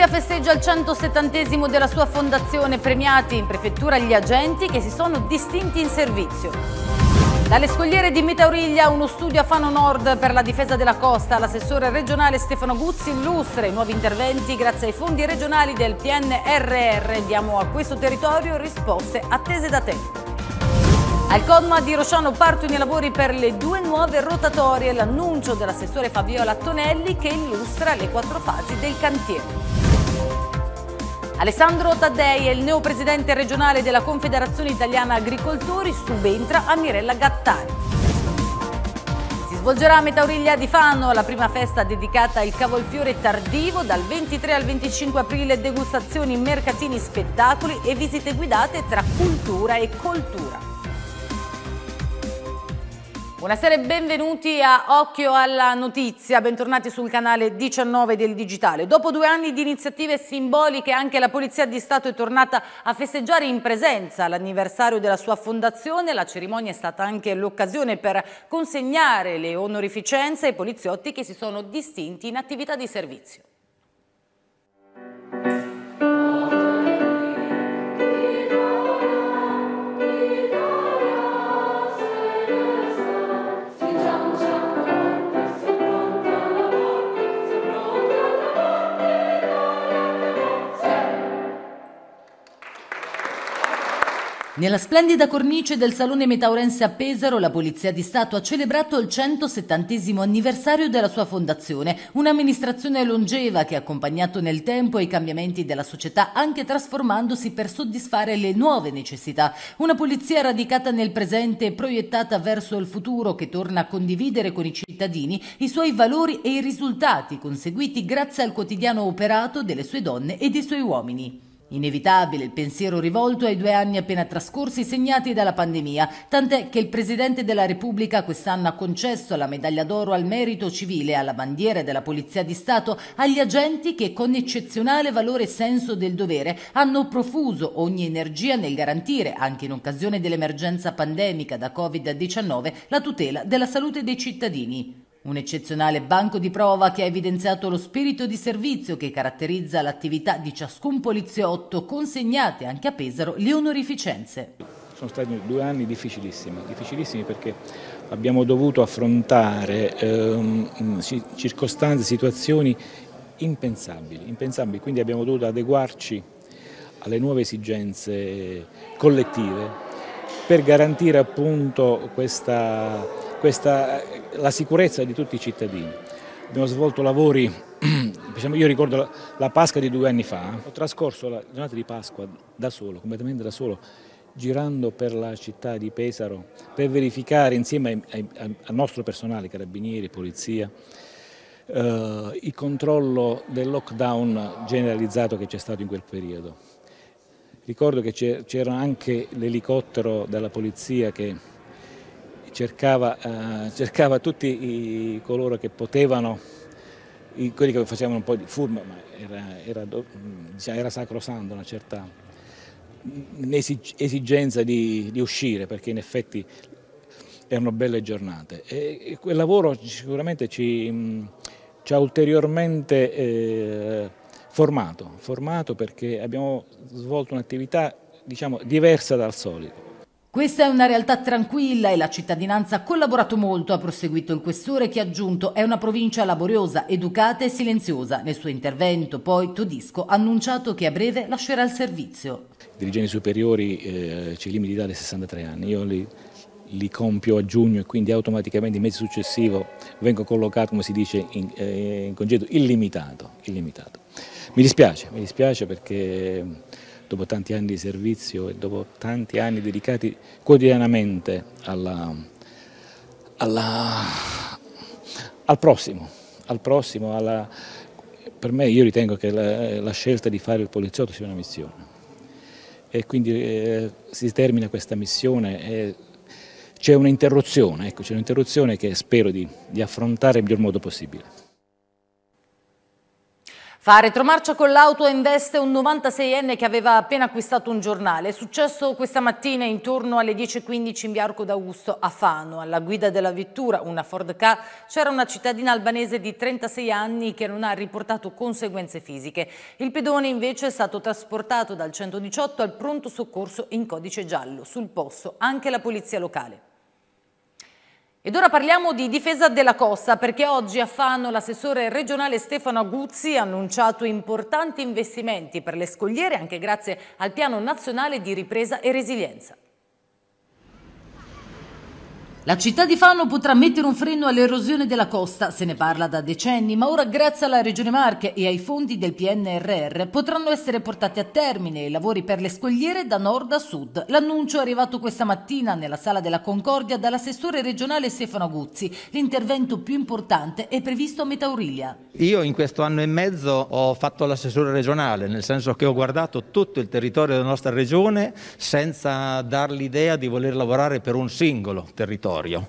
polizia festeggia il 170 della sua fondazione, premiati in prefettura gli agenti che si sono distinti in servizio. Dalle scogliere di Metauriglia uno studio a Fano Nord per la difesa della costa, l'assessore regionale Stefano Guzzi illustra i nuovi interventi grazie ai fondi regionali del PNRR. Diamo a questo territorio risposte attese da tempo. Al Conma di Rosciano partono i lavori per le due nuove rotatorie, l'annuncio dell'assessore Fabiola Tonelli che illustra le quattro fasi del cantiere. Alessandro Taddei è il neopresidente regionale della Confederazione Italiana Agricoltori, subentra a Mirella Gattari Si svolgerà a Metauriglia di Fano la prima festa dedicata al cavolfiore tardivo dal 23 al 25 aprile degustazioni, mercatini, spettacoli e visite guidate tra cultura e coltura. Buonasera e benvenuti a Occhio alla Notizia, bentornati sul canale 19 del Digitale. Dopo due anni di iniziative simboliche anche la Polizia di Stato è tornata a festeggiare in presenza l'anniversario della sua fondazione. La cerimonia è stata anche l'occasione per consegnare le onorificenze ai poliziotti che si sono distinti in attività di servizio. Nella splendida cornice del Salone Metaurense a Pesaro, la Polizia di Stato ha celebrato il 170 anniversario della sua fondazione, un'amministrazione longeva che ha accompagnato nel tempo i cambiamenti della società anche trasformandosi per soddisfare le nuove necessità. Una polizia radicata nel presente e proiettata verso il futuro che torna a condividere con i cittadini i suoi valori e i risultati conseguiti grazie al quotidiano operato delle sue donne e dei suoi uomini. Inevitabile il pensiero rivolto ai due anni appena trascorsi segnati dalla pandemia, tant'è che il Presidente della Repubblica quest'anno ha concesso la medaglia d'oro al merito civile, alla bandiera della Polizia di Stato, agli agenti che con eccezionale valore e senso del dovere hanno profuso ogni energia nel garantire, anche in occasione dell'emergenza pandemica da Covid-19, la tutela della salute dei cittadini. Un eccezionale banco di prova che ha evidenziato lo spirito di servizio che caratterizza l'attività di ciascun poliziotto, consegnate anche a Pesaro le onorificenze. Sono stati due anni difficilissimi, difficilissimi perché abbiamo dovuto affrontare ehm, mm, circostanze, situazioni impensabili, impensabili, quindi abbiamo dovuto adeguarci alle nuove esigenze collettive per garantire appunto questa questa, la sicurezza di tutti i cittadini. Abbiamo svolto lavori, diciamo, io ricordo la, Pasqua di due anni fa, eh. ho trascorso la giornata di Pasqua da solo, completamente da solo, girando per la città di Pesaro per verificare insieme al nostro personale, carabinieri, polizia, eh, il controllo del lockdown generalizzato che c'è stato in quel periodo. Ricordo che c'era anche l'elicottero della polizia che cercava, eh, cercava tutti i, coloro che potevano, i, quelli che facevano un po' di furma, ma era, era, diciamo, era sacrosanto una certa esigenza di, di, uscire, perché in effetti erano belle giornate. E, e quel lavoro sicuramente ci, ci ha ulteriormente eh, formato, formato perché abbiamo svolto un'attività diciamo, diversa dal solito. Questa è una realtà tranquilla e la cittadinanza ha collaborato molto, ha proseguito il questore che ha aggiunto è una provincia laboriosa, educata e silenziosa. Nel suo intervento poi Todisco ha annunciato che a breve lascerà il servizio. I dirigenti superiori eh, civili militari 63 anni, io li, li, compio a giugno e quindi automaticamente il mese successivo vengo collocato, come si dice, in, eh, in congedo illimitato, illimitato. Mi dispiace, mi dispiace perché dopo tanti anni di servizio e dopo tanti anni dedicati quotidianamente alla, alla, al prossimo, al prossimo alla, per me io ritengo che la, la, scelta di fare il poliziotto sia una missione e quindi eh, si termina questa missione e c'è un'interruzione, ecco, c'è un'interruzione che spero di, di affrontare nel miglior modo possibile. Fa retromarcia con l'auto e investe un 96enne che aveva appena acquistato un giornale. È successo questa mattina intorno alle 10.15 in via Arco d'Augusto a Fano. Alla guida della vettura, una Ford K, c'era una cittadina albanese di 36 anni che non ha riportato conseguenze fisiche. Il pedone invece è stato trasportato dal 118 al pronto soccorso in codice giallo. Sul posto anche la polizia locale. Ed ora parliamo di difesa della costa perché oggi a Fano l'assessore regionale Stefano Aguzzi ha annunciato importanti investimenti per le scogliere anche grazie al piano nazionale di ripresa e resilienza. La città di Fano potrà mettere un freno all'erosione della costa, se ne parla da decenni, ma ora grazie alla Regione Marche e ai fondi del PNRR potranno essere portati a termine i lavori per le scogliere da nord a sud. L'annuncio è arrivato questa mattina nella Sala della Concordia dall'assessore regionale Stefano Guzzi. L'intervento più importante è previsto a metà Urilia. Io in questo anno e mezzo ho fatto l'assessore regionale, nel senso che ho guardato tutto il territorio della nostra regione senza dar l'idea di voler lavorare per un singolo territorio territorio.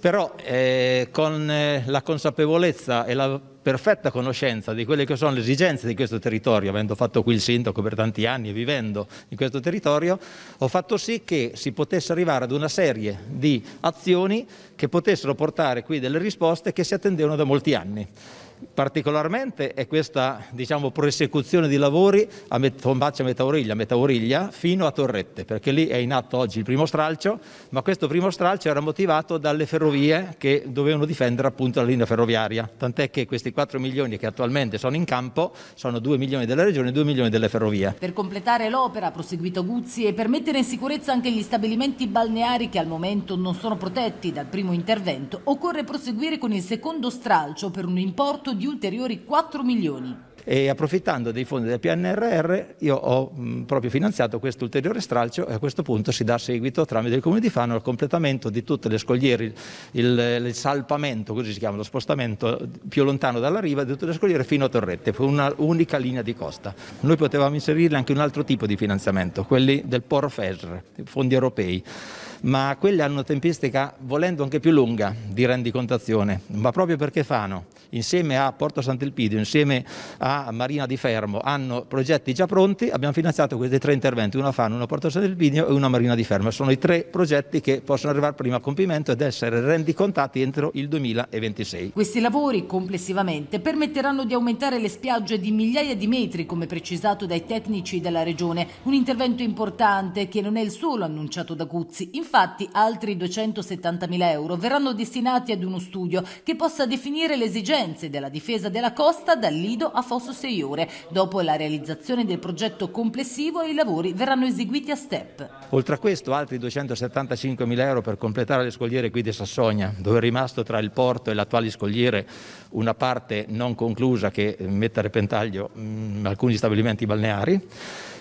Però eh, con eh, la consapevolezza e la perfetta conoscenza di quelle che sono le esigenze di questo territorio, avendo fatto qui il sindaco per tanti anni e vivendo in questo territorio, ho fatto sì che si potesse arrivare ad una serie di azioni che potessero portare qui delle risposte che si attendevano da molti anni particolarmente è questa diciamo, prosecuzione di lavori a Met- Metauriglia, Metauriglia fino a Torrette, perché lì è in atto oggi il primo stralcio, ma questo primo stralcio era motivato dalle ferrovie che dovevano difendere appunto la linea ferroviaria, tant'è che questi 4 milioni che attualmente sono in campo sono 2 milioni della regione e 2 milioni delle ferrovie. Per completare l'opera, ha proseguito Guzzi, e per mettere in sicurezza anche gli stabilimenti balneari che al momento non sono protetti dal primo intervento, occorre proseguire con il secondo stralcio per un importo aumento di ulteriori 4 milioni. E approfittando dei fondi del PNRR io ho mh, proprio finanziato questo ulteriore stralcio e a questo punto si dà seguito tramite il Comune di Fano al completamento di tutte le scogliere, il, il, il salpamento, così si chiama, lo spostamento più lontano dalla riva di tutte le scogliere fino a Torrette, con una unica linea di costa. Noi potevamo inserirle anche un altro tipo di finanziamento, quelli del PORFESR, fondi europei ma quelli hanno una tempistica volendo anche più lunga di rendicontazione, ma proprio perché Fano insieme a Porto Sant'Elpidio, insieme a Marina di Fermo, hanno progetti già pronti, abbiamo finanziato questi tre interventi, una FAN, una Porto Sant'Elpidio e una Marina di Fermo. Sono i tre progetti che possono arrivare prima a compimento ed essere rendicontati entro il 2026. Questi lavori complessivamente permetteranno di aumentare le spiagge di migliaia di metri, come precisato dai tecnici della regione, un intervento importante che non è il solo annunciato da Guzzi. Infatti altri 270 mila euro verranno destinati ad uno studio che possa definire le esigenze esigenze della difesa della costa dal Lido a Fosso Seiore. Dopo la realizzazione del progetto complessivo i lavori verranno eseguiti a step. Oltre a questo altri 275 mila euro per completare le scogliere qui di Sassogna, dove è rimasto tra il porto e l'attuale scogliere una parte non conclusa che mette a repentaglio mm, alcuni stabilimenti balneari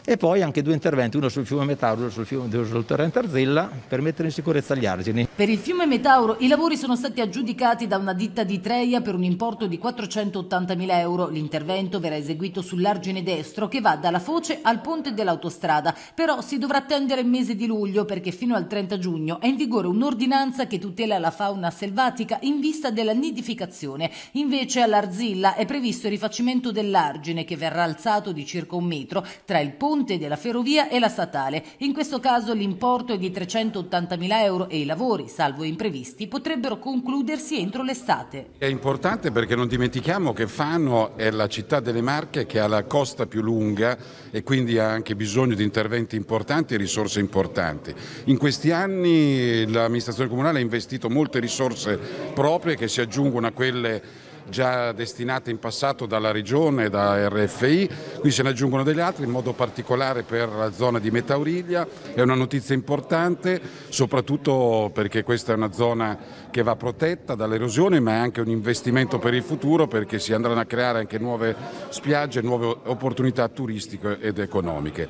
e poi anche due interventi, uno sul fiume Metauro e sul sul torrente Arzilla per mettere in sicurezza gli argini. Per il fiume Metauro i lavori sono stati aggiudicati da una ditta di Treia per un importo di 480.000 euro. L'intervento verrà eseguito sull'argine destro che va dalla foce al ponte dell'autostrada, però si dovrà attendere il mese di luglio perché fino al 30 giugno è in vigore un'ordinanza che tutela la fauna selvatica in vista della nidificazione. Invece all'Arzilla è previsto il rifacimento dell'argine che verrà alzato di circa un metro tra il ponte ponte, della ferrovia e la statale. In questo caso l'importo è di 380.000 euro e i lavori, salvo imprevisti, potrebbero concludersi entro l'estate. È importante perché non dimentichiamo che Fano è la città delle Marche che ha la costa più lunga e quindi ha anche bisogno di interventi importanti e risorse importanti. In questi anni l'amministrazione comunale ha investito molte risorse proprie che si aggiungono a quelle già destinate in passato dalla Regione da RFI, qui se ne aggiungono degli altri, in modo particolare per la zona di Metauriglia, è una notizia importante, soprattutto perché questa è una zona che va protetta dall'erosione, ma è anche un investimento per il futuro perché si andranno a creare anche nuove spiagge, nuove opportunità turistiche ed economiche.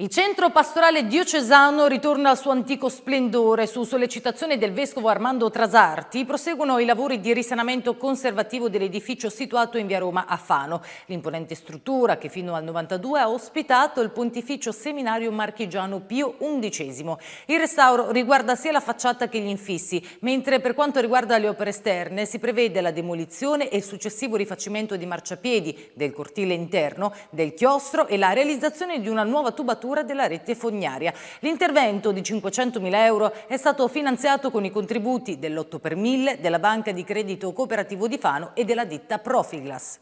Il centro pastorale diocesano ritorna al suo antico splendore. Su sollecitazione del vescovo Armando Trasarti proseguono i lavori di risanamento conservativo dell'edificio situato in via Roma a Fano. L'imponente struttura che fino al 92 ha ospitato il pontificio seminario marchigiano Pio XI. Il restauro riguarda sia la facciata che gli infissi, mentre per quanto riguarda le opere esterne si prevede la demolizione e il successivo rifacimento di marciapiedi, del cortile interno, del chiostro e la realizzazione di una nuova tubatura riapertura della rete fognaria. L'intervento di 500.000 euro è stato finanziato con i contributi dell'8 per 1000, della Banca di Credito Cooperativo di Fano e della ditta Profiglas.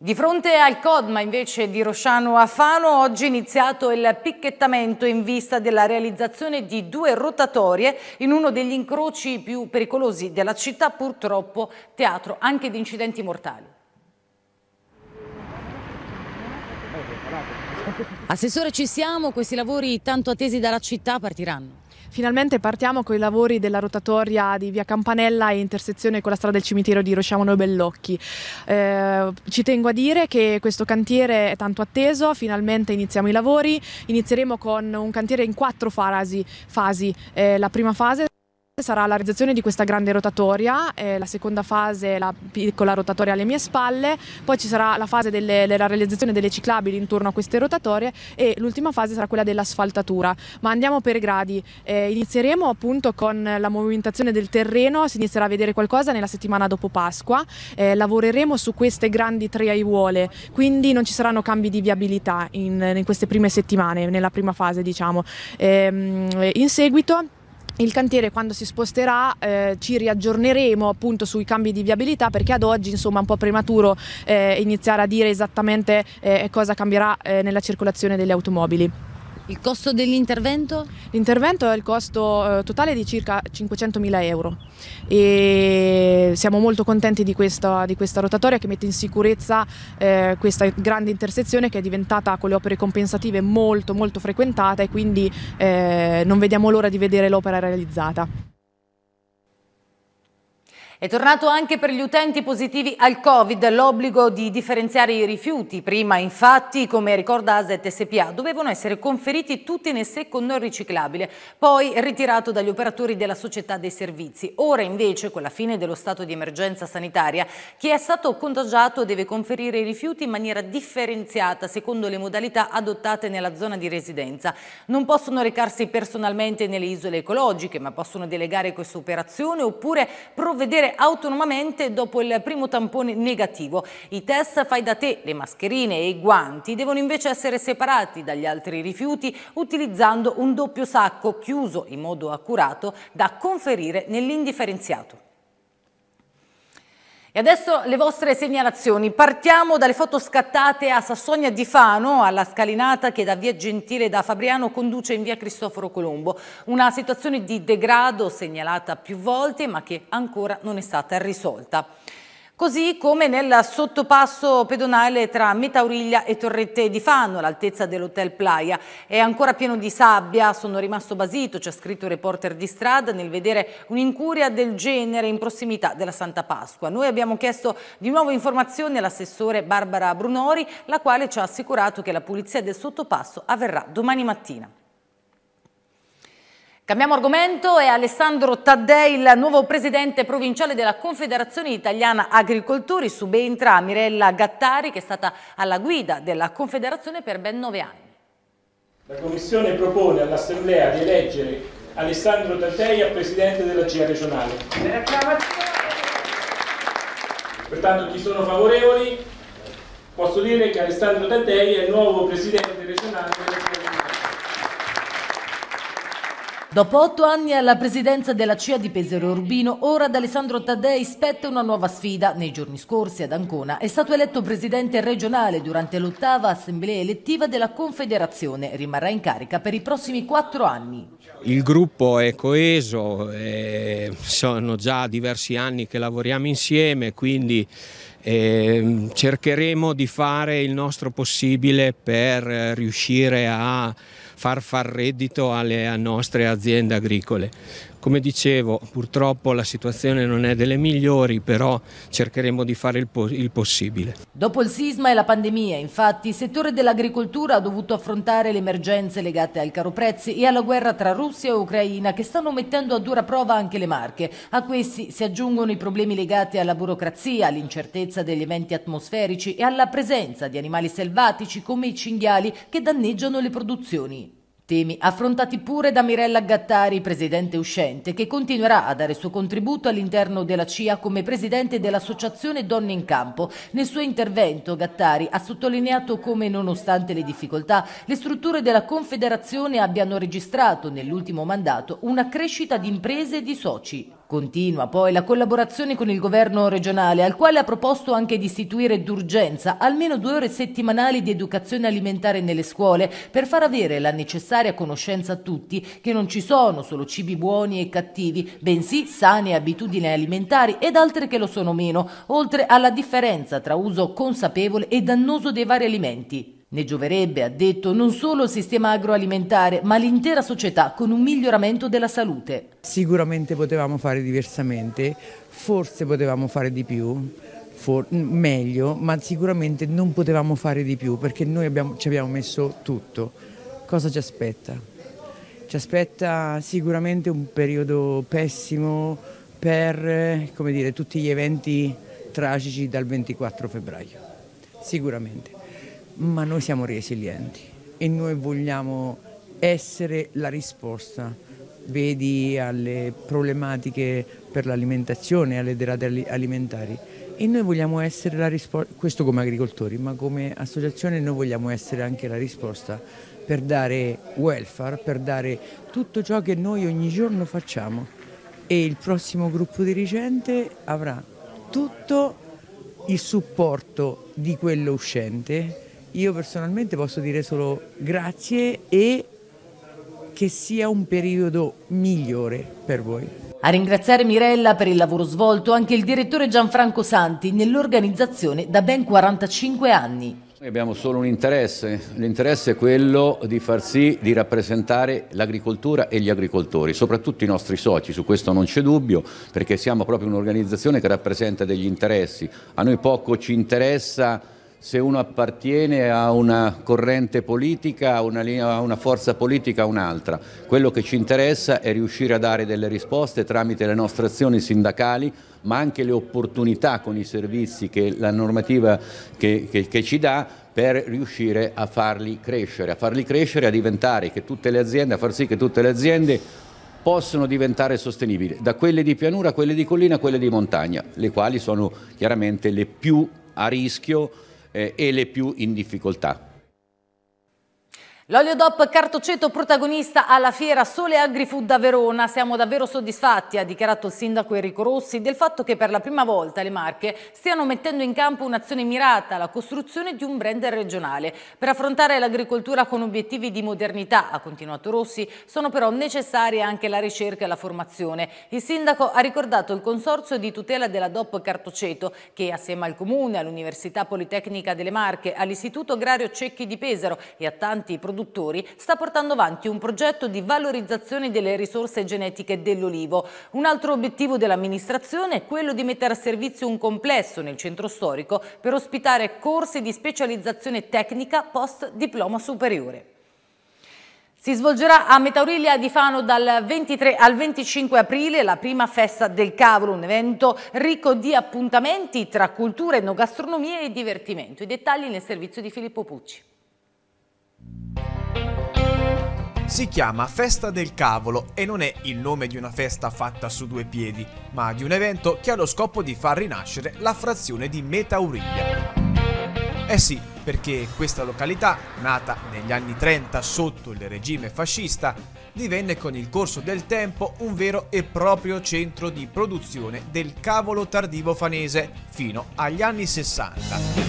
Di fronte al Codma invece di Rosciano a Fano oggi è iniziato il picchettamento in vista della realizzazione di due rotatorie in uno degli incroci più pericolosi della città, purtroppo teatro anche di incidenti mortali. Assessore, ci siamo, questi lavori tanto attesi dalla città partiranno. Finalmente partiamo con i lavori della rotatoria di via Campanella e intersezione con la strada del cimitero di Rosciamano e Bellocchi. Eh, ci tengo a dire che questo cantiere è tanto atteso, finalmente iniziamo i lavori, inizieremo con un cantiere in quattro farasi, fasi. Eh, la prima fase Sarà la realizzazione di questa grande rotatoria, eh, la seconda fase la piccola rotatoria alle mie spalle, poi ci sarà la fase delle, della realizzazione delle ciclabili intorno a queste rotatorie e l'ultima fase sarà quella dell'asfaltatura. Ma andiamo per gradi, eh, inizieremo appunto con la movimentazione del terreno, si inizierà a vedere qualcosa nella settimana dopo Pasqua, eh, lavoreremo su queste grandi tre aiuole, quindi non ci saranno cambi di viabilità in, in queste prime settimane, nella prima fase diciamo. Ehm, in seguito il cantiere quando si sposterà eh, ci riaggiorneremo appunto sui cambi di viabilità perché ad oggi insomma è un po' prematuro eh, iniziare a dire esattamente eh, cosa cambierà eh, nella circolazione delle automobili. Il costo dell'intervento? L'intervento è il costo eh, totale di circa 500.000 euro e siamo molto contenti di questa, di questa rotatoria che mette in sicurezza eh, questa grande intersezione che è diventata con le opere compensative molto molto frequentata e quindi eh, non vediamo l'ora di vedere l'opera realizzata. È tornato anche per gli utenti positivi al Covid l'obbligo di differenziare i rifiuti. Prima, infatti, come ricorda Aset SPA, dovevano essere conferiti tutti nel secco non riciclabile, poi ritirato dagli operatori della società dei servizi. Ora, invece, con la fine dello stato di emergenza sanitaria, chi è stato contagiato deve conferire i rifiuti in maniera differenziata secondo le modalità adottate nella zona di residenza. Non possono recarsi personalmente nelle isole ecologiche, ma possono delegare questa operazione oppure provvedere risalire autonomamente dopo il primo tampone negativo. I test fai da te, le mascherine e i guanti devono invece essere separati dagli altri rifiuti utilizzando un doppio sacco chiuso in modo accurato da conferire nell'indifferenziato. E adesso le vostre segnalazioni. Partiamo dalle foto scattate a Sassonia di Fano, alla scalinata che da via Gentile da Fabriano conduce in via Cristoforo Colombo. Una situazione di degrado segnalata più volte ma che ancora non è stata risolta. Così come nel sottopasso pedonale tra Metauriglia e Torrette di Fano, all'altezza dell'Hotel Playa. È ancora pieno di sabbia, sono rimasto basito, ci ha scritto il reporter di strada, nel vedere un'incuria del genere in prossimità della Santa Pasqua. Noi abbiamo chiesto di nuovo informazioni all'assessore Barbara Brunori, la quale ci ha assicurato che la pulizia del sottopasso avverrà domani mattina. Cambiamo argomento e Alessandro Taddei, il nuovo presidente provinciale della Confederazione Italiana Agricoltori, subentra Mirella Gattari che è stata alla guida della Confederazione per ben nove anni. La Commissione propone all'Assemblea di eleggere Alessandro Taddei a presidente della CIA regionale. Pertanto chi sono favorevoli posso dire che Alessandro Taddei è il nuovo presidente regionale della CIA. Dopo otto anni alla presidenza della CIA di Pesaro Urbino, ora ad Alessandro Taddei spetta una nuova sfida. Nei giorni scorsi ad Ancona è stato eletto presidente regionale durante l'ottava assemblea elettiva della Confederazione. Rimarrà in carica per i prossimi quattro anni. Il gruppo è coeso, eh, sono già diversi anni che lavoriamo insieme, quindi ehm, cercheremo di fare il nostro possibile per riuscire a far far reddito alle nostre aziende agricole. Come dicevo, purtroppo la situazione non è delle migliori, però cercheremo di fare il, po il possibile. Dopo il sisma e la pandemia, infatti, il settore dell'agricoltura ha dovuto affrontare le emergenze legate al caro prezzi e alla guerra tra Russia e Ucraina che stanno mettendo a dura prova anche le marche. A questi si aggiungono i problemi legati alla burocrazia, all'incertezza degli eventi atmosferici e alla presenza di animali selvatici come i cinghiali che danneggiano le produzioni. Temi affrontati pure da Mirella Gattari, presidente uscente, che continuerà a dare il suo contributo all'interno della CIA come presidente dell'Associazione Donne in Campo. Nel suo intervento Gattari ha sottolineato come nonostante le difficoltà le strutture della Confederazione abbiano registrato nell'ultimo mandato una crescita di imprese e di soci. Continua poi la collaborazione con il governo regionale, al quale ha proposto anche di istituire d'urgenza almeno due ore settimanali di educazione alimentare nelle scuole per far avere la necessaria conoscenza a tutti che non ci sono solo cibi buoni e cattivi, bensì sane abitudini alimentari ed altre che lo sono meno, oltre alla differenza tra uso consapevole e dannoso dei vari alimenti. Ne gioverebbe, ha detto, non solo il sistema agroalimentare, ma l'intera società con un miglioramento della salute. Sicuramente potevamo fare diversamente, forse potevamo fare di più, for, meglio, ma sicuramente non potevamo fare di più perché noi abbiamo, ci abbiamo messo tutto. Cosa ci aspetta? Ci aspetta sicuramente un periodo pessimo per dire, tutti gli eventi tragici dal 24 febbraio, sicuramente ma noi siamo resilienti e noi vogliamo essere la risposta, vedi, alle problematiche per l'alimentazione, alle derate alimentari. E noi vogliamo essere la risposta, questo come agricoltori, ma come associazione noi vogliamo essere anche la risposta per dare welfare, per dare tutto ciò che noi ogni giorno facciamo. E il prossimo gruppo dirigente avrà tutto il supporto di quello uscente io personalmente posso dire solo grazie e che sia un periodo migliore per voi. A ringraziare Mirella per il lavoro svolto anche il direttore Gianfranco Santi nell'organizzazione da ben 45 anni. Noi abbiamo solo un interesse, l'interesse è quello di far sì di rappresentare l'agricoltura e gli agricoltori, soprattutto i nostri soci, su questo non c'è dubbio, perché siamo proprio un'organizzazione che rappresenta degli interessi. A noi poco ci interessa se uno appartiene a una corrente politica, a una, a una forza politica, a un'altra. Quello che ci interessa è riuscire a dare delle risposte tramite le nostre azioni sindacali, ma anche le opportunità con i servizi che la normativa che, che, che ci dà per riuscire a farli crescere, a farli crescere, a diventare che tutte le aziende, a far sì che tutte le aziende possono diventare sostenibili, da quelle di pianura, quelle di collina, quelle di montagna, le quali sono chiaramente le più a rischio e eh, le più in difficoltà. L'olio DOP Cartoceto protagonista alla fiera Sole Agrifood a Verona. Siamo davvero soddisfatti, ha dichiarato il sindaco Enrico Rossi, del fatto che per la prima volta le Marche stiano mettendo in campo un'azione mirata alla costruzione di un brand regionale. Per affrontare l'agricoltura con obiettivi di modernità, ha continuato Rossi, sono però necessarie anche la ricerca e la formazione. Il sindaco ha ricordato il consorzio di tutela della DOP Cartoceto che assieme al Comune, all'Università Politecnica delle Marche, all'Istituto Agrario Cecchi di Pesaro e a tanti produttori produttori sta portando avanti un progetto di valorizzazione delle risorse genetiche dell'olivo. Un altro obiettivo dell'amministrazione è quello di mettere a servizio un complesso nel centro storico per ospitare corsi di specializzazione tecnica post diploma superiore. Si svolgerà a Metaurilia di Fano dal 23 al 25 aprile la prima festa del cavolo, un evento ricco di appuntamenti tra cultura, enogastronomia e divertimento. I dettagli nel servizio di Filippo Pucci. Si chiama Festa del Cavolo e non è il nome di una festa fatta su due piedi, ma di un evento che ha lo scopo di far rinascere la frazione di Metauriglia. Eh sì, perché questa località, nata negli anni 30 sotto il regime fascista, divenne con il corso del tempo un vero e proprio centro di produzione del cavolo tardivo fanese fino agli anni 60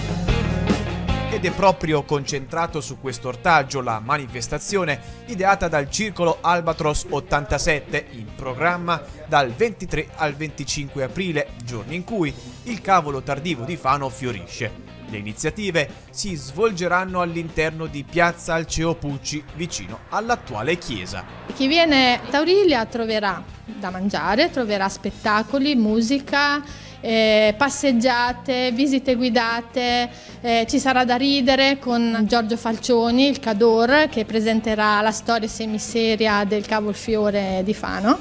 ed è proprio concentrato su questo ortaggio la manifestazione ideata dal circolo Albatros 87 in programma dal 23 al 25 aprile, giorni in cui il cavolo tardivo di Fano fiorisce. Le iniziative si svolgeranno all'interno di Piazza Alceo Pucci, vicino all'attuale chiesa. Chi viene a Taurilia troverà da mangiare, troverà spettacoli, musica, eh, passeggiate, visite guidate, eh, ci sarà da ridere con Giorgio Falcioni, il Cador, che presenterà la storia semiseria del Cavolfiore di Fano.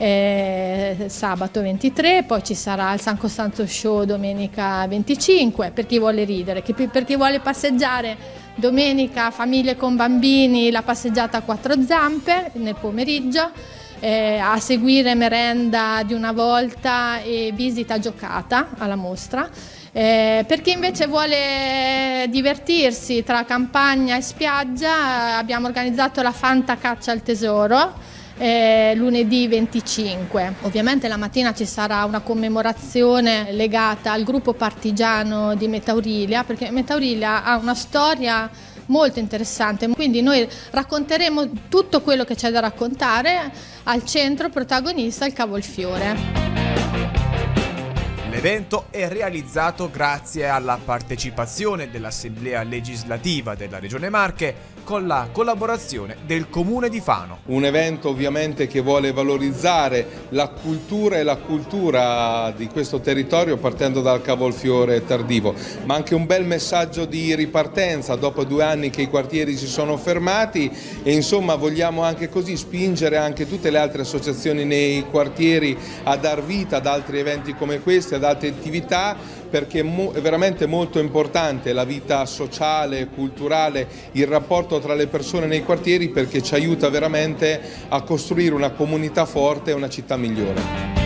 Eh, sabato 23, poi ci sarà il San Costanzo Show domenica 25 per chi vuole ridere, per chi vuole passeggiare domenica famiglie con bambini, la passeggiata a quattro zampe nel pomeriggio eh, a seguire merenda di una volta e visita giocata alla mostra. Eh, per chi invece vuole divertirsi tra campagna e spiaggia eh, abbiamo organizzato la Fanta Caccia al Tesoro eh, lunedì 25. Ovviamente la mattina ci sarà una commemorazione legata al gruppo partigiano di Metaurilia, perché Metaurilia ha una storia molto interessante. Quindi noi racconteremo tutto quello che c'è da raccontare al centro protagonista il cavolfiore. L'evento è realizzato grazie alla partecipazione dell'Assemblea legislativa della Regione Marche con la collaborazione del Comune di Fano. Un evento ovviamente che vuole valorizzare la cultura e la cultura di questo territorio partendo dal Cavolfiore tardivo, ma anche un bel messaggio di ripartenza dopo due anni che i quartieri si sono fermati e insomma vogliamo anche così spingere anche tutte le altre associazioni nei quartieri a dar vita ad altri eventi come questi, ad altre attività perché è veramente molto importante la vita sociale, culturale, il rapporto tra le persone nei quartieri perché ci aiuta veramente a costruire una comunità forte e una città migliore.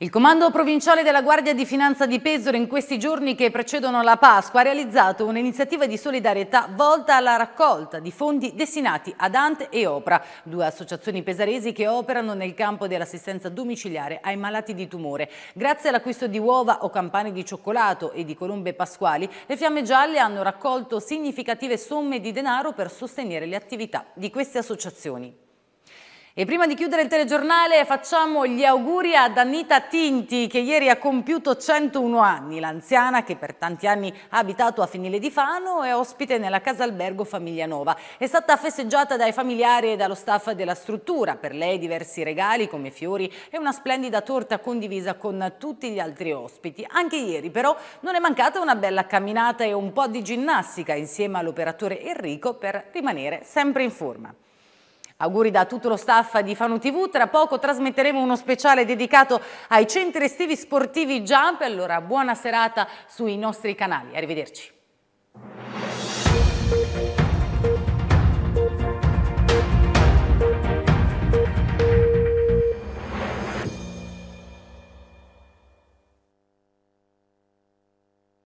Il Comando Provinciale della Guardia di Finanza di Pesaro in questi giorni che precedono la Pasqua ha realizzato un'iniziativa di solidarietà volta alla raccolta di fondi destinati ad ANT e OPRA, due associazioni pesaresi che operano nel campo dell'assistenza domiciliare ai malati di tumore. Grazie all'acquisto di uova o campane di cioccolato e di colombe pasquali, le Fiamme Gialle hanno raccolto significative somme di denaro per sostenere le attività di queste associazioni. E prima di chiudere il telegiornale facciamo gli auguri ad Anita Tinti che ieri ha compiuto 101 anni, l'anziana che per tanti anni ha abitato a Finile di Fano e ospite nella casa albergo Famiglia Nova. È stata festeggiata dai familiari e dallo staff della struttura, per lei diversi regali come fiori e una splendida torta condivisa con tutti gli altri ospiti. Anche ieri però non è mancata una bella camminata e un po' di ginnastica insieme all'operatore Enrico per rimanere sempre in forma. Auguri da tutto lo staff di Fanu TV, tra poco trasmetteremo uno speciale dedicato ai centri estivi sportivi Jump, allora buona serata sui nostri canali, arrivederci.